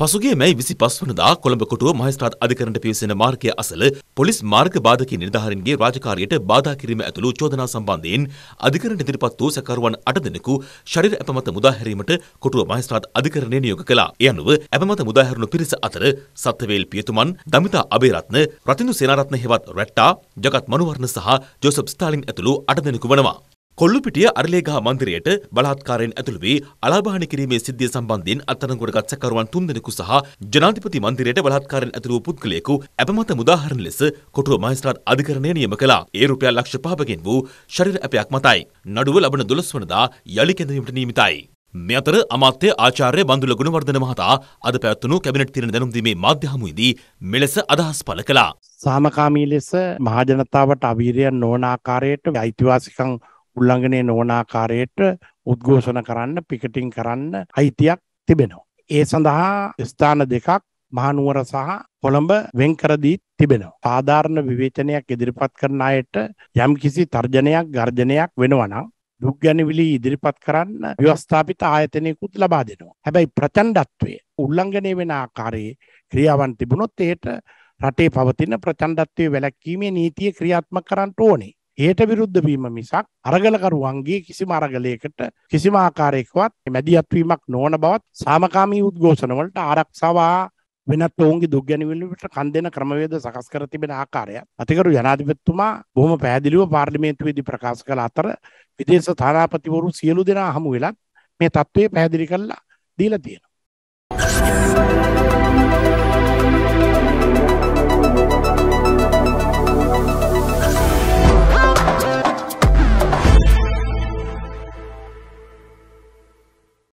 පසුගේ මැයි විසි පස්වනදා කොළඹ කොටුව මහස්ත්‍රාත් අධිකරණට පිවිසෙන මාර්ගය අසල පොලිස් මාර්ග බාධක නිර්ධාරන්ගේ රාජකාරියට බාධා කිරීම ඇතුළු චෝදනා සම්බන්ධයෙන් අධිකරණ ඉදිරිපත් වූ සැකරුවන් අට දෙනෙකු ශරීර ඇපමත මුදාහැරීමට කොටුව මහස්ත්‍රාත් අධිකරණය නියෝග කළා. ඒ අනුව ඇපමත මුදාහැරුණු පිරිස අතර සත්වේල් පියතුමන්, දමිතා අබේරත්න, රතිඳු සේනාරත්න හෙවත් රැට්ටා, ජගත් මනුවර්ණ සහ ජෝසප් ස්ටාලින් ඇතුළු අට දෙනෙකු වනවා. කොල්ලුපිටිය අරලේගහ මන්දිරයට බලාත්කාරයෙන් ඇතුළු වී අලාභාන කිරීමේ සිද්ධිය සම්බන්ධයෙන් අත්අඩංගුවට ගත්සකරුවන් තුන්දෙනෙකු සහ ජනාධිපති මන්දිරයට බලාත්කාරයෙන් ඇතුළු වූ පුද්ගලයෙකු ඇපමත මුදාහරින ලෙස කොටුව මහේස්ත්‍රාත් අධිකරණය නියම කළා. ඒ රුපියල් ලක්ෂ 5කින් වූ ශරීර ඇපයක් මතයි. නඩුව ලබන 12 වනදා යලි කැඳවීමට නියමිතයි. මේ අතර අමාත්‍ය ආචාර්ය බඳුල ගුණවර්ධන මහතා අද පැවැත්වුණු කැබිනට් තිරණ දැනුම් දීමේ මාධ්‍ය හමුවේදී මෙලෙස අදහස් පළ කළා. සාමකාමී ලෙස මහජනතාවට අවීරයන් නොවන ආකාරයට අයිතිවාසිකම් උල්ලංඝනය නොවන ආකාරයට උද්ඝෝෂණ කරන්න පිකටින් කරන්න අයිතියක් තිබෙනවා. ඒ සඳහා ස්ථාන දෙකක් මහනුවර සහ කොළඹ වෙන් කර දී තිබෙනවා. සාධාරණ විවේචනයක් ඉදිරිපත් කරන අයට යම්කිසි තර්ජනයක් ගර්ජනයක් වෙනවා නම් දුක් ගැනවිලි ඉදිරිපත් කරන්න ව්‍යවස්ථාපිත ආයතනයකුත් ලබා දෙනවා. හැබැයි ප්‍රචණ්ඩත්වය උල්ලංඝනය වෙන ආකාරයේ ක්‍රියාවන් තිබුණොත් ඒට රටේ පවතින ප්‍රචණ්ඩත්වය වැළැක්වීමේ නීතිය ක්‍රියාත්මක කරන්න ඕනේ. ඒට විරුද්ධ වීම මිසක් අරගලකරුවන්ගේ කිසිම අරගලයකට කිසිම ආකාරයකවත් මැදිහත්වීමක් නොවන බවත් සාමකාමී උද්ඝෝෂණවලට ආරක්ෂවා වෙනත් ඔවුන්ගේ දුක්ගැනිවිලට කන් දෙන ක්‍රමවේද සකස් කර තිබෙන ආකාරය අතිකරු ජනාධිපතිතුමා බොහොම පැහැදිලිව පාර්ලිමේන්තුවේදී ප්‍රකාශ කළ අතර විදේශ තානාපතිවරු සියලු දෙනා හමු වෙලත් මේ තත්ත්වය පැහැදිලි කළා දීලා තියෙනවා.